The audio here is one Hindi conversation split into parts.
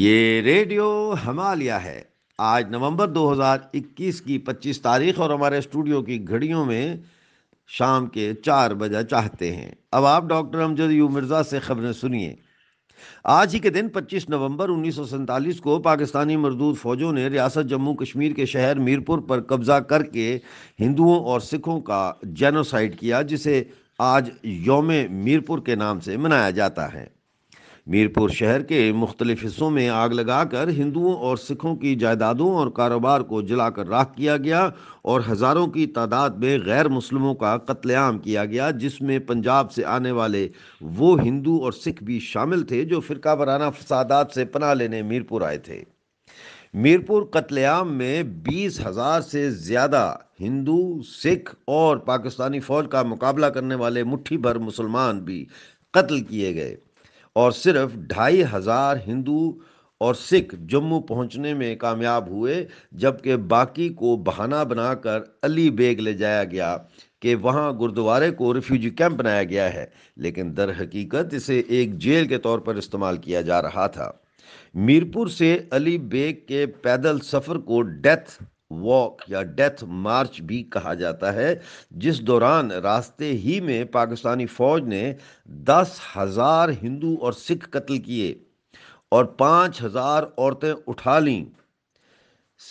ये रेडियो हमालिया है आज नवंबर 2021 की 25 तारीख और हमारे स्टूडियो की घड़ियों में शाम के चार बजा चाहते हैं अब आप डॉक्टर अमजद यू मिर्ज़ा से खबरें सुनिए आज ही के दिन 25 नवंबर उन्नीस को पाकिस्तानी मरदूद फौजों ने रियासत जम्मू कश्मीर के शहर मीरपुर पर कब्जा करके हिंदुओं और सिखों का जेनोसाइड किया जिसे आज योम मीरपुर के नाम से मनाया जाता है मीरपुर शहर के मुख्तलिफ हिस्सों में आग लगाकर हिंदुओं और सिखों की जायदादों और कारोबार को जलाकर राख किया गया और हज़ारों की तादाद में गैर मुसलमों का कत्लेआम किया गया जिसमें पंजाब से आने वाले वो हिंदू और सिख भी शामिल थे जो फ़िरका वाराना फसादात से पनाह लेने मीरपुर आए थे मीरपुर कत्लेआम में बीस हज़ार से ज़्यादा हिंदू सिख और पाकिस्तानी फ़ौज का मुकाबला करने वाले मुट्ठी भर मुसलमान भी कत्ल किए गए और सिर्फ ढाई हजार हिंदू और सिख जम्मू पहुंचने में कामयाब हुए जबकि बाकी को बहाना बनाकर अली बेग ले जाया गया कि वहाँ गुरुद्वारे को रिफ्यूजी कैंप बनाया गया है लेकिन दर हकीकत इसे एक जेल के तौर पर इस्तेमाल किया जा रहा था मीरपुर से अली बेग के पैदल सफ़र को डेथ वॉक या डेथ मार्च भी कहा जाता है जिस दौरान रास्ते ही में पाकिस्तानी फौज ने दस हज़ार हिंदू और सिख कत्ल किए और पांच हज़ार औरतें उठा ली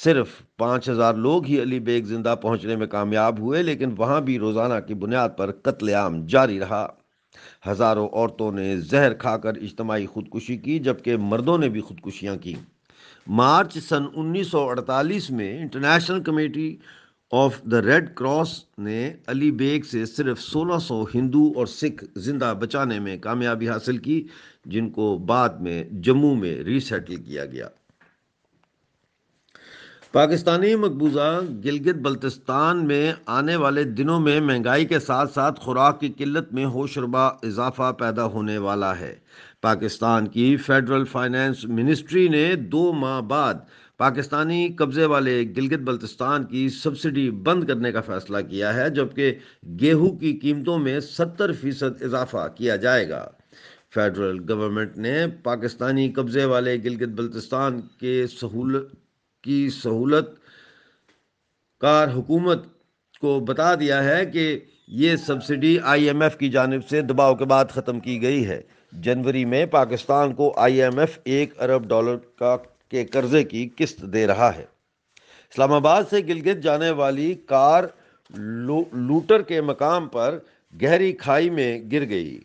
सिर्फ पांच हज़ार लोग ही अली बेग जिंदा पहुंचने में कामयाब हुए लेकिन वहां भी रोज़ाना की बुनियाद पर कत्लेआम जारी रहा हज़ारों औरतों ने जहर खाकर इज्तमाही खुदकुशी की जबकि मर्दों ने भी खुदकुशियां की मार्च सन 1948 में International Committee of the Red Cross ने अली बेग से सिर्फ 1600 हिंदू और सिख जिंदा बचाने में कामयाबी हासिल की जिनको बाद में जम्मू में रीसेटल किया गया पाकिस्तानी मकबूजा गिलगित बल्तिस्तान में आने वाले दिनों में महंगाई के साथ साथ खुराक की किल्लत में होशरबा इजाफा पैदा होने वाला है पाकिस्तान की फेडरल फाइनेंस मिनिस्ट्री ने दो माह बाद पाकिस्तानी कब्ज़े वाले गिलगित बल्तिस्तान की सब्सिडी बंद करने का फैसला किया है जबकि गेहूं की कीमतों में सत्तर फीसद इजाफा किया जाएगा फेडरल गवर्नमेंट ने पाकिस्तानी कब्ज़े वाले गिलगित बल्तिस्तान के सहूलत की सहूलत कार हुकूमत को बता दिया है कि ये सब्सिडी आईएमएफ की जानब से दबाव के बाद ख़त्म की गई है जनवरी में पाकिस्तान को आईएमएफ एक अरब डॉलर का के कर्जे की किस्त दे रहा है इस्लामाबाद से गिलगित जाने वाली कार लू, लूटर के मकाम पर गहरी खाई में गिर गई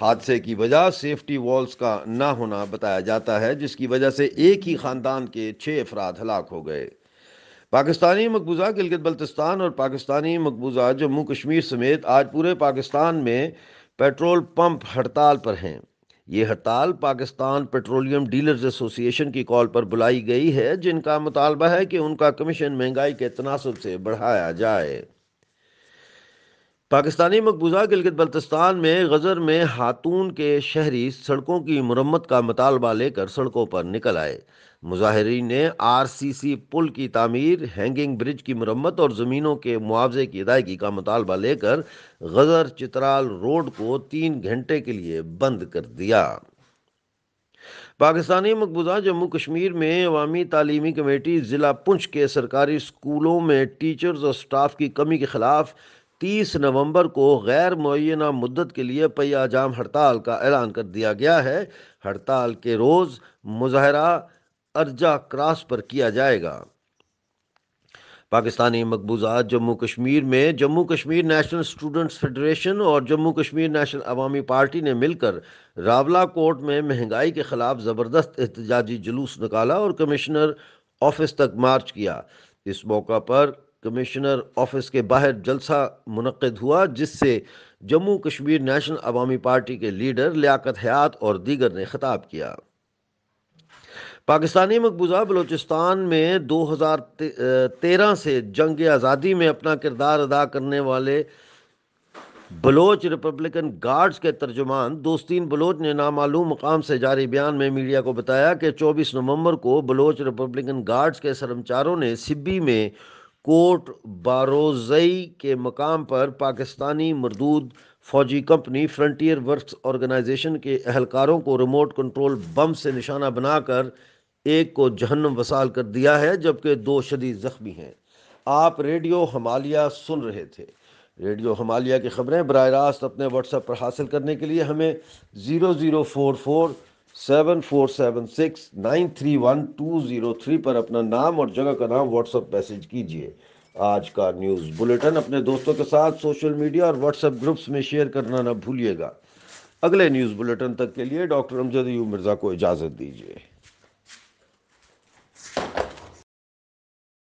हादसे की वजह सेफ्टी वॉल्स का ना होना बताया जाता है जिसकी वजह से एक ही ख़ानदान के छः अफराद हलाक हो गए पाकिस्तानी मकबूजा गिलगित बल्तिस्तान और पाकिस्तानी मकबूजा जम्मू कश्मीर समेत आज पूरे पाकिस्तान में पेट्रोल पंप हड़ताल पर हैं ये हड़ताल पाकिस्तान पेट्रोलियम डीलर्स एसोसिएशन की कॉल पर बुलाई गई है जिनका मुतालबा है कि उनका कमीशन महंगाई के तनासब से बढ़ाया जाए पाकिस्तानी मकबूजा गिलगित बल्तिस्तान में गजर में हातून के शहरी सड़कों की मरम्मत का मतालबा लेकर सड़कों पर निकल आए मुजाहरीन ने आर सी सी पुल की तमीर हैंगिंग ब्रिज की मरम्मत और ज़मीनों के मुआवजे की अदायगी का मतालबा लेकर गजर चित्राल रोड को तीन घंटे के लिए बंद कर दिया पाकिस्तानी मकबूजा जम्मू कश्मीर में अवामी तालीमी कमेटी ज़िला पुंछ के सरकारी स्कूलों में टीचर्स और स्टाफ की कमी के ख़िलाफ़ तीस नवंबर को गैर मुना मुद्दत के लिए पहिया जाम हड़ताल का ऐलान कर दिया गया है हड़ताल के रोज़ मुजाहरा अर्जा क्रॉस पर किया जाएगा पाकिस्तानी मकबूजात जम्मू कश्मीर में Jammu Kashmir National Students Federation और जम्मू कश्मीर नेशनल अवामी पार्टी ने मिलकर रावला कोर्ट में महंगाई के खिलाफ ज़बरदस्त एहतजाजी जुलूस निकाला और कमिश्नर ऑफिस तक मार्च किया इस मौका पर कमिश्नर ऑफिस के बाहर जलसा मनद हुआ जिससे जम्मू कश्मीर नेशनल अवामी पार्टी के लीडर लियाकत हयात और दीगर ने खिताब किया पाकिस्तानी मकबूजा बलोचिस्तान में 2013 से जंग आज़ादी में अपना किरदार अदा करने वाले बलोच रिपब्लिकन गार्ड्स के तर्जुमान दोस्तीन बलोच ने नामालूम मकाम से जारी बयान में मीडिया को बताया कि 24 नवंबर को बलोच रिपब्लिकन गार्ड्स के सरमचारों ने सिब्बी में कोट बारोजई के मकाम पर पाकिस्तानी मरदूद फौजी कंपनी फ्रंटियर वर्क्स ऑर्गेनाइजेशन के अहलकारों को रिमोट कंट्रोल बम से निशाना बनाकर एक को जहन्नम वसाल कर दिया है जबकि दो शदीद ज़ख्मी हैं आप रेडियो हमालिया सुन रहे थे रेडियो हमालिया की खबरें बर रास्त अपने व्हाट्सएप पर हासिल करने के लिए हमें zero zero four four seven four seven six nine three one two zero three पर अपना नाम और जगह का नाम व्हाट्सअप मैसेज कीजिए आज का न्यूज़ बुलेटिन अपने दोस्तों के साथ सोशल मीडिया और व्हाट्सएप ग्रुप्स में शेयर करना ना भूलिएगा अगले न्यूज़ बुलेटिन तक के लिए डॉक्टर अमजद यू मिर्ज़ा को इजाज़त दीजिए